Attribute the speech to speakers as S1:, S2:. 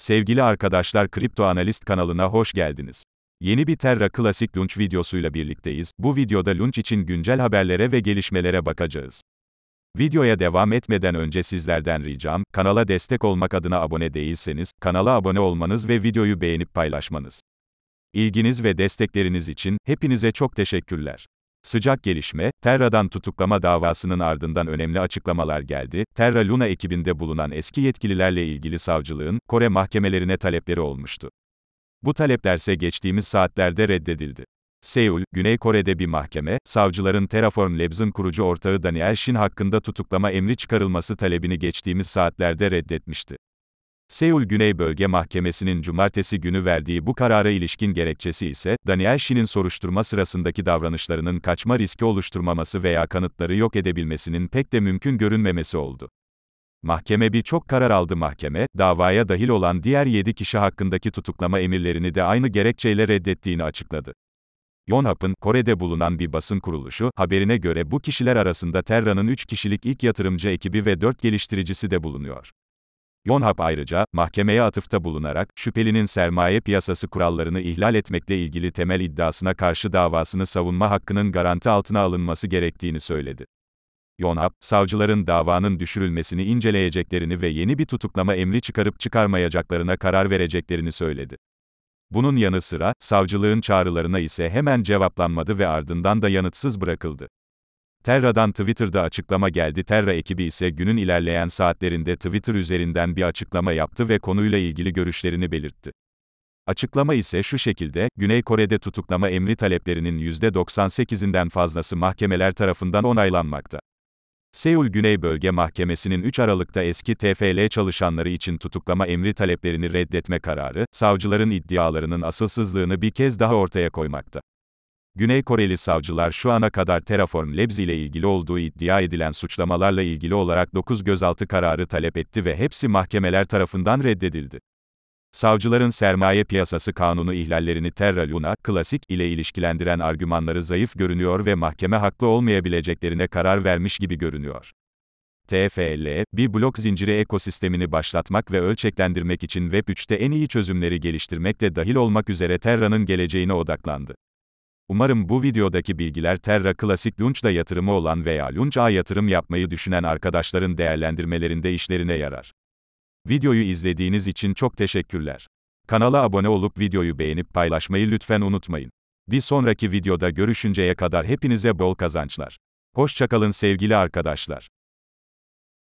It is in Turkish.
S1: Sevgili arkadaşlar Kripto Analist kanalına hoş geldiniz. Yeni bir Terra Klasik Lunch videosuyla birlikteyiz. Bu videoda Lunch için güncel haberlere ve gelişmelere bakacağız. Videoya devam etmeden önce sizlerden ricam, kanala destek olmak adına abone değilseniz, kanala abone olmanız ve videoyu beğenip paylaşmanız. İlginiz ve destekleriniz için hepinize çok teşekkürler. Sıcak gelişme, Terra'dan tutuklama davasının ardından önemli açıklamalar geldi. Terra Luna ekibinde bulunan eski yetkililerle ilgili savcılığın Kore mahkemelerine talepleri olmuştu. Bu taleplerse geçtiğimiz saatlerde reddedildi. Seul, Güney Kore'de bir mahkeme, savcıların Terraform Labs'ın kurucu ortağı Daniel Shin hakkında tutuklama emri çıkarılması talebini geçtiğimiz saatlerde reddetmişti. Seul Güney Bölge Mahkemesi'nin cumartesi günü verdiği bu karara ilişkin gerekçesi ise, Daniel Shin'in soruşturma sırasındaki davranışlarının kaçma riski oluşturmaması veya kanıtları yok edebilmesinin pek de mümkün görünmemesi oldu. Mahkeme birçok karar aldı mahkeme, davaya dahil olan diğer 7 kişi hakkındaki tutuklama emirlerini de aynı gerekçeyle reddettiğini açıkladı. Yonhap'ın, Kore'de bulunan bir basın kuruluşu, haberine göre bu kişiler arasında Terra'nın 3 kişilik ilk yatırımcı ekibi ve 4 geliştiricisi de bulunuyor. Yonhap ayrıca, mahkemeye atıfta bulunarak, şüphelinin sermaye piyasası kurallarını ihlal etmekle ilgili temel iddiasına karşı davasını savunma hakkının garanti altına alınması gerektiğini söyledi. Yonhap, savcıların davanın düşürülmesini inceleyeceklerini ve yeni bir tutuklama emri çıkarıp çıkarmayacaklarına karar vereceklerini söyledi. Bunun yanı sıra, savcılığın çağrılarına ise hemen cevaplanmadı ve ardından da yanıtsız bırakıldı. Terra'dan Twitter'da açıklama geldi. Terra ekibi ise günün ilerleyen saatlerinde Twitter üzerinden bir açıklama yaptı ve konuyla ilgili görüşlerini belirtti. Açıklama ise şu şekilde, Güney Kore'de tutuklama emri taleplerinin %98'inden fazlası mahkemeler tarafından onaylanmakta. Seul Güney Bölge Mahkemesi'nin 3 Aralık'ta eski TFL çalışanları için tutuklama emri taleplerini reddetme kararı, savcıların iddialarının asılsızlığını bir kez daha ortaya koymakta. Güney Koreli savcılar şu ana kadar Terraform Labs ile ilgili olduğu iddia edilen suçlamalarla ilgili olarak 9 gözaltı kararı talep etti ve hepsi mahkemeler tarafından reddedildi. Savcıların sermaye piyasası kanunu ihlallerini Terra Luna, klasik ile ilişkilendiren argümanları zayıf görünüyor ve mahkeme haklı olmayabileceklerine karar vermiş gibi görünüyor. TFL, bir blok zinciri ekosistemini başlatmak ve ölçeklendirmek için Web3'te en iyi çözümleri geliştirmekte dahil olmak üzere Terra'nın geleceğine odaklandı. Umarım bu videodaki bilgiler Terra Klasik Lunch'da yatırımı olan veya Lunch A yatırım yapmayı düşünen arkadaşların değerlendirmelerinde işlerine yarar. Videoyu izlediğiniz için çok teşekkürler. Kanala abone olup videoyu beğenip paylaşmayı lütfen unutmayın. Bir sonraki videoda görüşünceye kadar hepinize bol kazançlar. Hoşçakalın sevgili arkadaşlar.